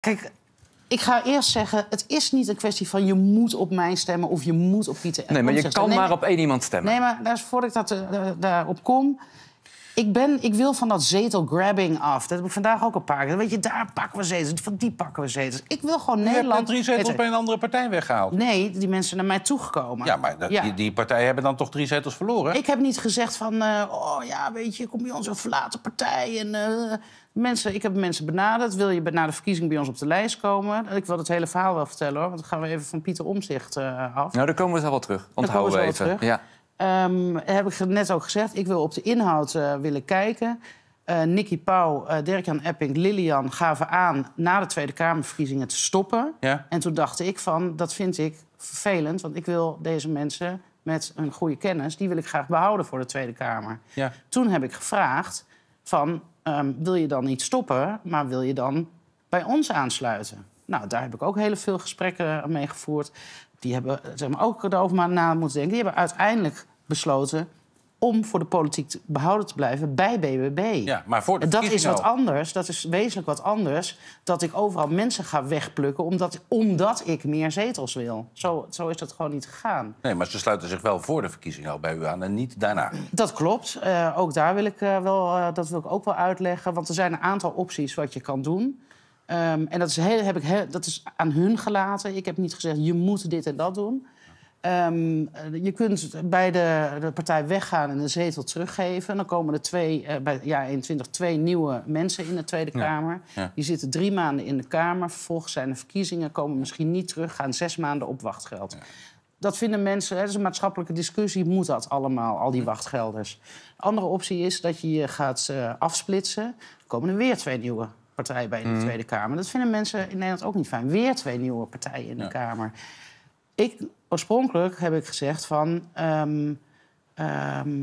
Kijk, ik ga eerst zeggen, het is niet een kwestie van je moet op mij stemmen of je moet op Pieter. Nee, maar je kan maar op één iemand stemmen. Nee, maar voordat ik dat, uh, daarop kom, ik, ben, ik wil van dat zetelgrabbing af. Dat heb ik vandaag ook een paar keer. Weet je, daar pakken we zetels, van die pakken we zetels. Ik wil gewoon Nederland... Je hebt drie zetels bij een andere partij weggehaald. Nee, die mensen naar mij toegekomen. Ja, maar dat, Die, die, partijen hebben dan toch drie zetels verloren? Ik heb niet gezegd van... Eh, oh ja, weet je, kom bij ons een verlaten partij. En, eh, mensen, ik heb mensen benaderd. Wil je na de verkiezing bij ons op de lijst komen? Ik wil het hele verhaal wel vertellen, hoor. Want dan gaan we even van Pieter Omzicht eh, af. Nou, daar komen we zo wel terug. Onthouden we even. Ja. Um, heb ik net ook gezegd, ik wil op de inhoud uh, willen kijken. Uh, eh, Nicky Pauw, uh, Dirk-Jan Epping, Lilian gaven aan na de Tweede Kamerverkiezingen te stoppen. Ja. En toen dacht ik van, dat vind ik vervelend, want ik wil deze mensen met een goede kennis, die wil ik graag behouden voor de Tweede Kamer. Ja. Toen heb ik gevraagd van, ehm, wil je dan niet stoppen, maar wil je dan bij ons aansluiten? Nou, daar heb ik ook heel veel gesprekken mee gevoerd. Die hebben zeg maar, ook erover na moeten denken. Die hebben uiteindelijk besloten om voor de politiek behouden te blijven bij BBB. Ja, maar voor de en dat is wat anders, dat is wezenlijk wat anders... dat ik overal mensen ga wegplukken omdat, omdat ik meer zetels wil. Zo, zo is dat gewoon niet gegaan. Nee, maar ze sluiten zich wel voor de verkiezingen al bij u aan en niet daarna. Dat klopt. Eh, ook daar wil ik, eh, wel, eh, dat wil ik ook wel uitleggen. Want er zijn een aantal opties wat je kan doen... Ehm, en dat is, heel, heb ik dat is aan hun gelaten. Ik heb niet gezegd, je moet dit en dat doen. Ehm, eh, je kunt bij de, de, partij weggaan en de zetel teruggeven. Dan komen er twee, uh, bij twee nieuwe mensen in de Tweede Kamer. Die zitten drie maanden in de Kamer. Vervolgens zijn de verkiezingen, komen misschien niet terug, gaan zes maanden op wachtgeld. Dat vinden mensen, hè, dat is een maatschappelijke discussie, moet dat allemaal, al die wachtgelders. Een andere optie is dat je je gaat eh, afsplitsen. Dan komen er weer twee nieuwe partij bij in de mhm. Tweede Kamer. Dat vinden mensen in Nederland ook niet fijn. Weer twee nieuwe partijen in de Kamer. Ik, oorspronkelijk heb ik gezegd van... Ehm, ehm,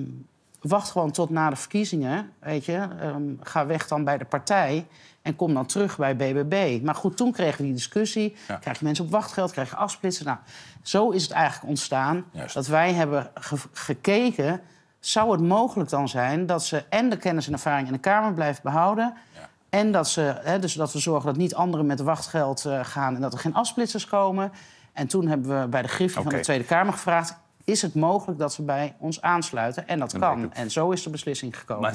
wacht gewoon tot na de verkiezingen, weet je. Ehm, ga weg dan bij de partij en kom dan terug bij BBB. Maar goed, toen kregen we die discussie. Ja. Krijg mensen op wachtgeld, krijgen afsplitsen. Nou, zo is het eigenlijk ontstaan dat wij hebben gekeken... zou het mogelijk dan zijn dat ze en de kennis en ervaring in de Kamer blijft behouden... En dat, ze, hè, dus dat we zorgen dat niet anderen met wachtgeld uh, gaan en dat er geen afsplitsers komen. En toen hebben we bij de griffie van de Tweede Kamer gevraagd... is het mogelijk dat ze bij ons aansluiten? En dat kan. En zo is de beslissing gekomen.